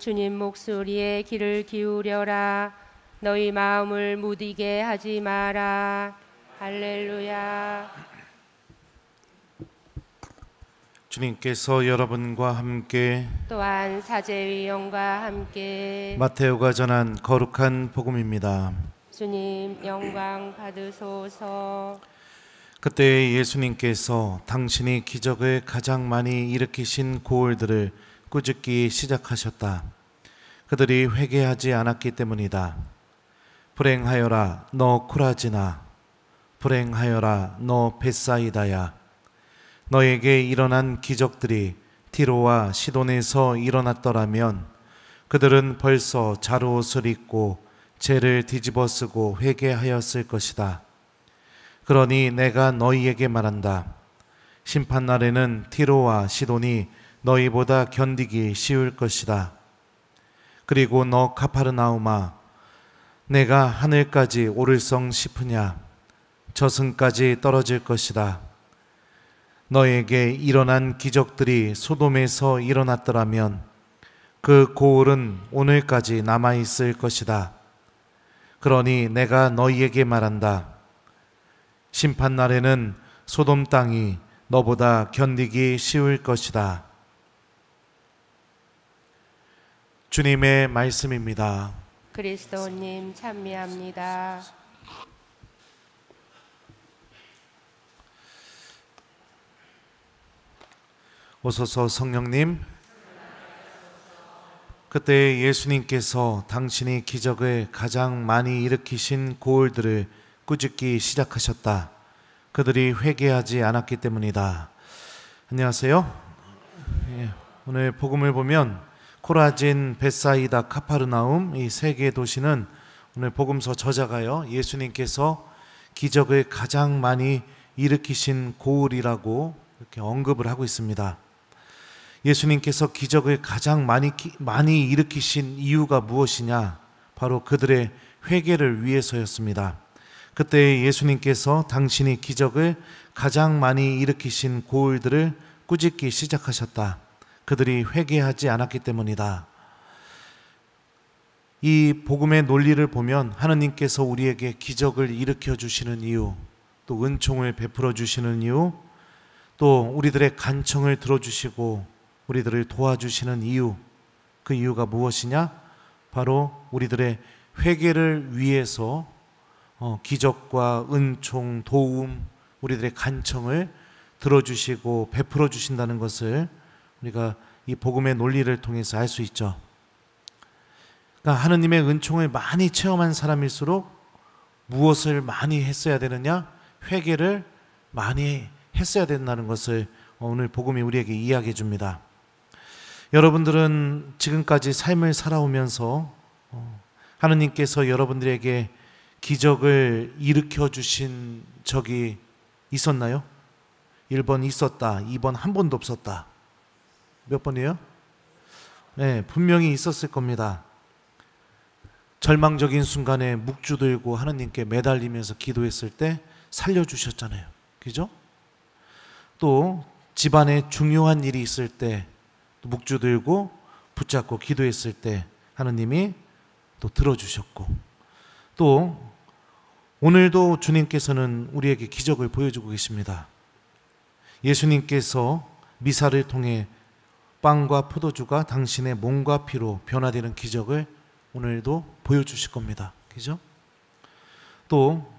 주님 목소리에 귀를 기울여라 너희 마음을 무디게 하지 마라 할렐루야 주님께서 여러분과 함께 또한 사제위원과 함께 마태오가 전한 거룩한 복음입니다 주님 영광 받으소서 그때 예수님께서 당신이 기적을 가장 많이 일으키신 고을들을 꾸짖기 시작하셨다. 그들이 회개하지 않았기 때문이다. 불행하여라 너 쿠라지나 불행하여라 너 벳사이다야 너에게 일어난 기적들이 티로와 시돈에서 일어났더라면 그들은 벌써 자루옷을 입고 죄를 뒤집어 쓰고 회개하였을 것이다. 그러니 내가 너희에게 말한다. 심판날에는 티로와 시돈이 너희보다 견디기 쉬울 것이다. 그리고 너카파르나우마 내가 하늘까지 오를성 싶으냐 저승까지 떨어질 것이다. 너에게 일어난 기적들이 소돔에서 일어났더라면 그 고을은 오늘까지 남아 있을 것이다. 그러니 내가 너희에게 말한다. 심판 날에는 소돔 땅이 너보다 견디기 쉬울 것이다. 주님의 말씀입니다. 그리스도님 찬미합니다. 오소서 성령님. 그때 예수님께서 당신이 기적을 가장 많이 일으키신 고을들을 꾸짖기 시작하셨다. 그들이 회개하지 않았기 때문이다. 안녕하세요. 예, 오늘 복음을 보면 코라진, 베사이다, 카파르나움 이 세 개의 도시는 오늘 복음서 저자가요 예수님께서 기적을 가장 많이 일으키신 고을이라고 이렇게 언급을 하고 있습니다. 예수님께서 기적을 가장 많이 많이 일으키신 이유가 무엇이냐? 바로 그들의 회개를 위해서였습니다. 그때 예수님께서 당신이 기적을 가장 많이 일으키신 고을들을 꾸짖기 시작하셨다. 그들이 회개하지 않았기 때문이다. 이 복음의 논리를 보면 하느님께서 우리에게 기적을 일으켜 주시는 이유, 또 은총을 베풀어 주시는 이유, 또 우리들의 간청을 들어주시고 우리들을 도와주시는 이유, 그 이유가 무엇이냐? 바로 우리들의 회개를 위해서 어, 기적과 은총, 도움, 우리들의 간청을 들어주시고 베풀어 주신다는 것을 우리가 이 복음의 논리를 통해서 알 수 있죠. 그러니까 하느님의 은총을 많이 체험한 사람일수록 무엇을 많이 했어야 되느냐? 회개를 많이 했어야 된다는 것을 오늘 복음이 우리에게 이야기해 줍니다. 여러분들은 지금까지 삶을 살아오면서 어, 하느님께서 여러분들에게 기적을 일으켜 주신 적이 있었나요? 1번 있었다. 2번 한 번도 없었다. 몇 번이에요? 네, 분명히 있었을 겁니다. 절망적인 순간에 묵주 들고 하나님께 매달리면서 기도했을 때 살려주셨잖아요. 그죠? 또 집안에 중요한 일이 있을 때 묵주 들고 붙잡고 기도했을 때 하나님이 또 들어주셨고 또 오늘도 주님께서는 우리에게 기적을 보여주고 계십니다. 예수님께서 미사를 통해 빵과 포도주가 당신의 몸과 피로 변화되는 기적을 오늘도 보여주실 겁니다. 그죠? 또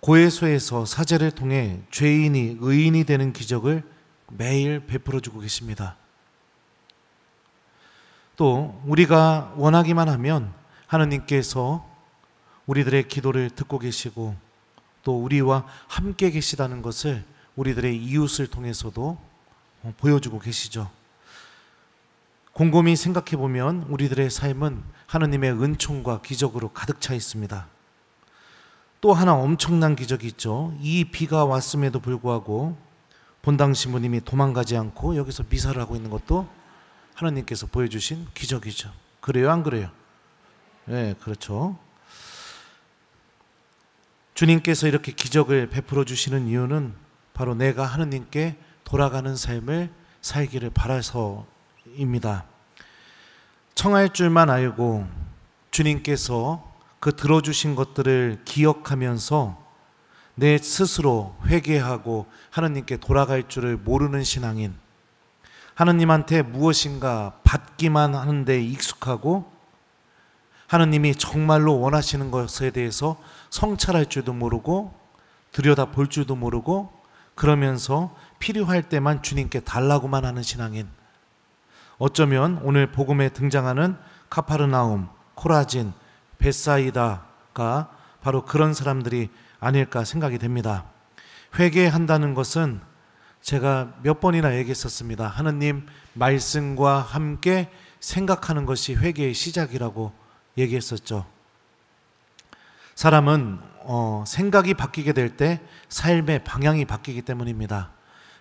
고해소에서 사제를 통해 죄인이 의인이 되는 기적을 매일 베풀어 주고 계십니다. 또 우리가 원하기만 하면 하나님께서 우리들의 기도를 듣고 계시고 또 우리와 함께 계시다는 것을 우리들의 이웃을 통해서도 보여주고 계시죠. 곰곰이 생각해 보면 우리들의 삶은 하느님의 은총과 기적으로 가득 차 있습니다. 또 하나 엄청난 기적이 있죠. 이 비가 왔음에도 불구하고 본당 신부님이 도망가지 않고 여기서 미사를 하고 있는 것도 하나님께서 보여주신 기적이죠. 그래요, 안 그래요? 네, 그렇죠. 주님께서 이렇게 기적을 베풀어 주시는 이유는 바로 내가 하느님께 돌아가는 삶을 살기를 바라서입니다. 청할 줄만 알고 주님께서 그 들어주신 것들을 기억하면서 내 스스로 회개하고 하느님께 돌아갈 줄을 모르는 신앙인, 하느님한테 무엇인가 받기만 하는데 익숙하고 하느님이 정말로 원하시는 것에 대해서 성찰할 줄도 모르고 들여다 볼 줄도 모르고 그러면서 필요할 때만 주님께 달라고만 하는 신앙인, 어쩌면 오늘 복음에 등장하는 카파르나움, 코라진, 베사이다가 바로 그런 사람들이 아닐까 생각이 됩니다. 회개한다는 것은 제가 몇 번이나 얘기했었습니다. 하느님 말씀과 함께 생각하는 것이 회개의 시작이라고 얘기했었죠. 사람은 어, 생각이 바뀌게 될 때 삶의 방향이 바뀌기 때문입니다.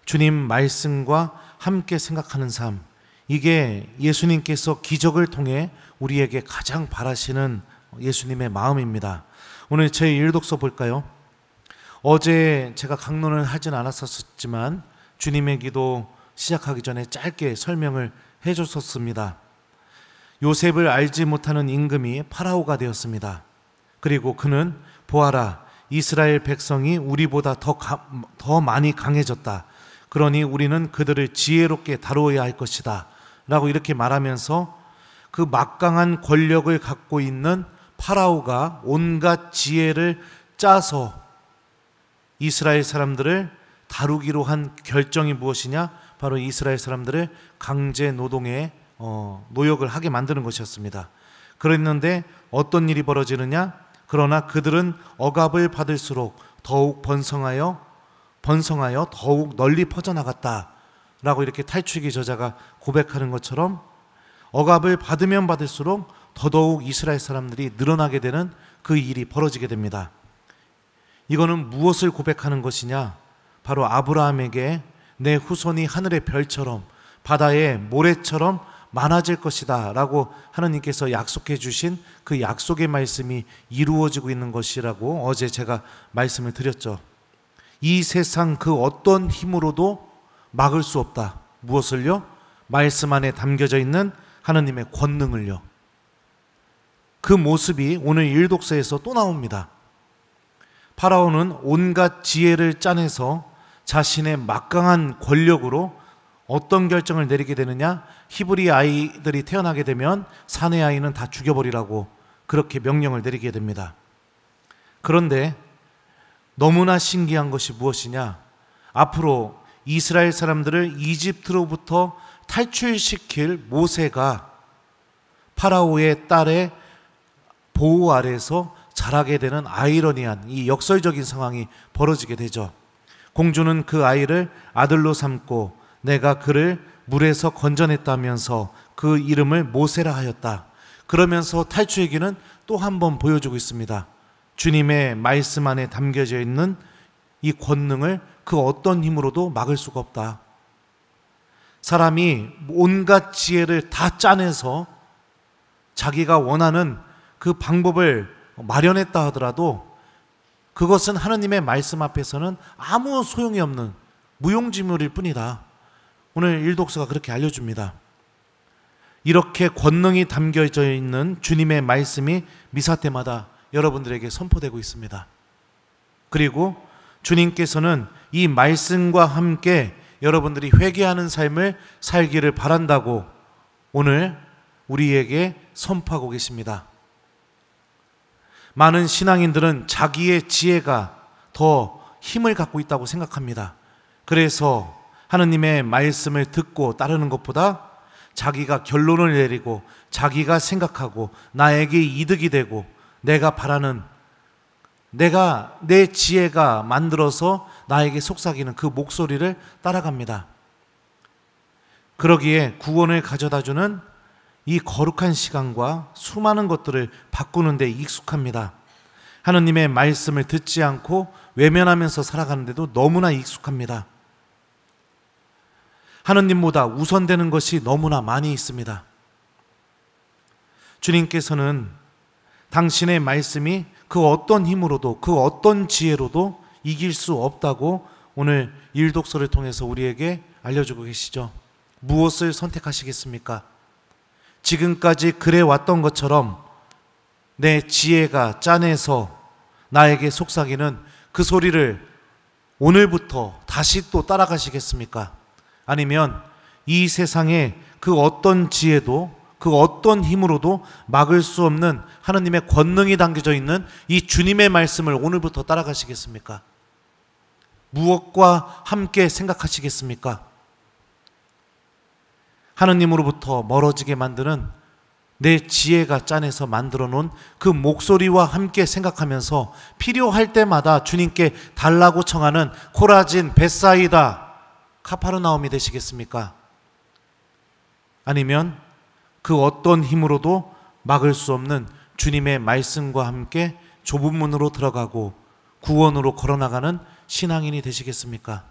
주님 말씀과 함께 생각하는 삶, 이게 예수님께서 기적을 통해 우리에게 가장 바라시는 예수님의 마음입니다. 오늘 제 1독서 볼까요? 어제 제가 강론을 하진 않았었지만 주님의 기도 시작하기 전에 짧게 설명을 해줬었습니다. 요셉을 알지 못하는 임금이 파라오가 되었습니다. 그리고 그는 보아라 이스라엘 백성이 우리보다 더, 가, 더 많이 강해졌다. 그러니 우리는 그들을 지혜롭게 다루어야 할 것이다. 라고 이렇게 말하면서 그 막강한 권력을 갖고 있는 파라오가 온갖 지혜를 짜서 이스라엘 사람들을 다루기로 한 결정이 무엇이냐? 바로 이스라엘 사람들을 강제 노동에 어, 노역을 하게 만드는 것이었습니다. 그랬는데 어떤 일이 벌어지느냐? 그러나 그들은 억압을 받을수록 더욱 번성하여 번성하여 더욱 널리 퍼져나갔다. 라고 이렇게 탈출기 저자가 고백하는 것처럼 억압을 받으면 받을수록 더더욱 이스라엘 사람들이 늘어나게 되는 그 일이 벌어지게 됩니다. 이거는 무엇을 고백하는 것이냐? 바로 아브라함에게 내 후손이 하늘의 별처럼 바다의 모래처럼 많아질 것이다 라고 하나님께서 약속해 주신 그 약속의 말씀이 이루어지고 있는 것이라고 어제 제가 말씀을 드렸죠. 이 세상 그 어떤 힘으로도 막을 수 없다. 무엇을요? 말씀 안에 담겨져 있는 하느님의 권능을요. 그 모습이 오늘 일독서에서 또 나옵니다. 파라오는 온갖 지혜를 짜내서 자신의 막강한 권력으로 어떤 결정을 내리게 되느냐? 히브리 아이들이 태어나게 되면 사내 아이는 다 죽여버리라고 그렇게 명령을 내리게 됩니다. 그런데 너무나 신기한 것이 무엇이냐? 앞으로 이스라엘 사람들을 이집트로부터 탈출시킬 모세가 파라오의 딸의 보호 아래서 에 자라게 되는 아이러니한 이 역설적인 상황이 벌어지게 되죠. 공주는 그 아이를 아들로 삼고 내가 그를 물에서 건져냈다면서 그 이름을 모세라 하였다. 그러면서 탈출의 길은 또 한 번 보여주고 있습니다. 주님의 말씀 안에 담겨져 있는 이 권능을 그 어떤 힘으로도 막을 수가 없다. 사람이 온갖 지혜를 다 짜내서 자기가 원하는 그 방법을 마련했다 하더라도 그것은 하나님의 말씀 앞에서는 아무 소용이 없는 무용지물일 뿐이다. 오늘 일독서가 그렇게 알려줍니다. 이렇게 권능이 담겨져 있는 주님의 말씀이 미사 때마다 여러분들에게 선포되고 있습니다. 그리고 주님께서는 이 말씀과 함께 여러분들이 회개하는 삶을 살기를 바란다고 오늘 우리에게 선포하고 계십니다. 많은 신앙인들은 자기의 지혜가 더 힘을 갖고 있다고 생각합니다. 그래서 하느님의 말씀을 듣고 따르는 것보다 자기가 결론을 내리고 자기가 생각하고 나에게 이득이 되고 내가 바라는 내가 내 지혜가 만들어서 나에게 속삭이는 그 목소리를 따라갑니다. 그러기에 구원을 가져다 주는 이 거룩한 시간과 수많은 것들을 바꾸는 데 익숙합니다. 하느님의 말씀을 듣지 않고 외면하면서 살아가는데도 너무나 익숙합니다. 하느님보다 우선되는 것이 너무나 많이 있습니다. 주님께서는 당신의 말씀이 그 어떤 힘으로도 그 어떤 지혜로도 이길 수 없다고 오늘 일독서를 통해서 우리에게 알려주고 계시죠. 무엇을 선택하시겠습니까? 지금까지 그래 왔던 것처럼 내 지혜가 짠해서 나에게 속삭이는 그 소리를 오늘부터 다시 또 따라가시겠습니까? 아니면 이 세상의 그 어떤 지혜도 그 어떤 힘으로도 막을 수 없는 하나님의 권능이 담겨져 있는 이 주님의 말씀을 오늘부터 따라가시겠습니까? 무엇과 함께 생각하시겠습니까? 하나님으로부터 멀어지게 만드는 내 지혜가 짜내서 만들어 놓은 그 목소리와 함께 생각하면서 필요할 때마다 주님께 달라고 청하는 코라진, 벳사이다, 카파르나움이 되시겠습니까? 아니면 그 어떤 힘으로도 막을 수 없는 주님의 말씀과 함께 좁은 문으로 들어가고 구원으로 걸어나가는 신앙인이 되시겠습니까?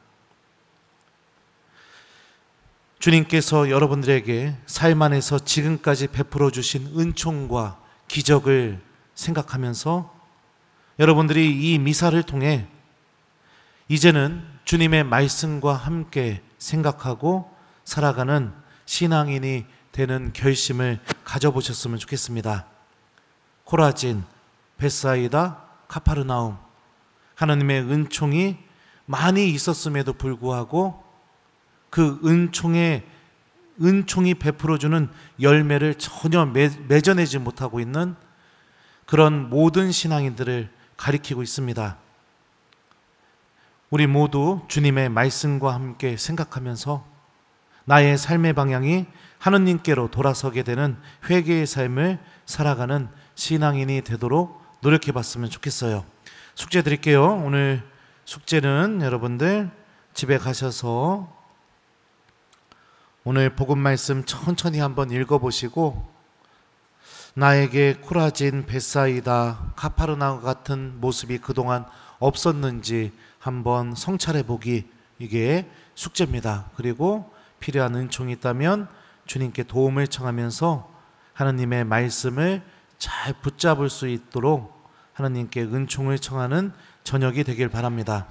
주님께서 여러분들에게 삶 안에서 지금까지 베풀어 주신 은총과 기적을 생각하면서 여러분들이 이 미사를 통해 이제는 주님의 말씀과 함께 생각하고 살아가는 신앙인이 되는 결심을 가져보셨으면 좋겠습니다. 코라진, 베사이다, 카파르나움. 하나님의 은총이 많이 있었음에도 불구하고 그 은총의 은총이 베풀어주는 열매를 전혀 매, 매전지 못하고 있는 그런 모든 신앙인들을 가리키고 있습니다. 우리 모두 주님의 말씀과 함께 생각하면서 나의 삶의 방향이 하느님께로 돌아서게 되는 회개의 삶을 살아가는 신앙인이 되도록 노력해 봤으면 좋겠어요. 숙제 드릴게요. 오늘 숙제는 여러분들 집에 가셔서 오늘 복음 말씀 천천히 한번 읽어 보시고 나에게 코라진 벳사이다 카파르나움 같은 모습이 그동안 없었는지 한번 성찰해 보기 이게 숙제입니다. 그리고 필요한 은총이 있다면 주님께 도움을 청하면서 하나님의 말씀을 잘 붙잡을 수 있도록 하나님께 은총을 청하는 저녁이 되길 바랍니다.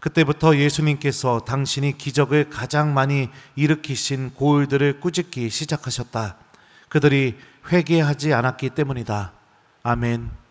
그때부터 예수님께서 당신이 기적을 가장 많이 일으키신 고을들을 꾸짖기 시작하셨다. 그들이 회개하지 않았기 때문이다. 아멘.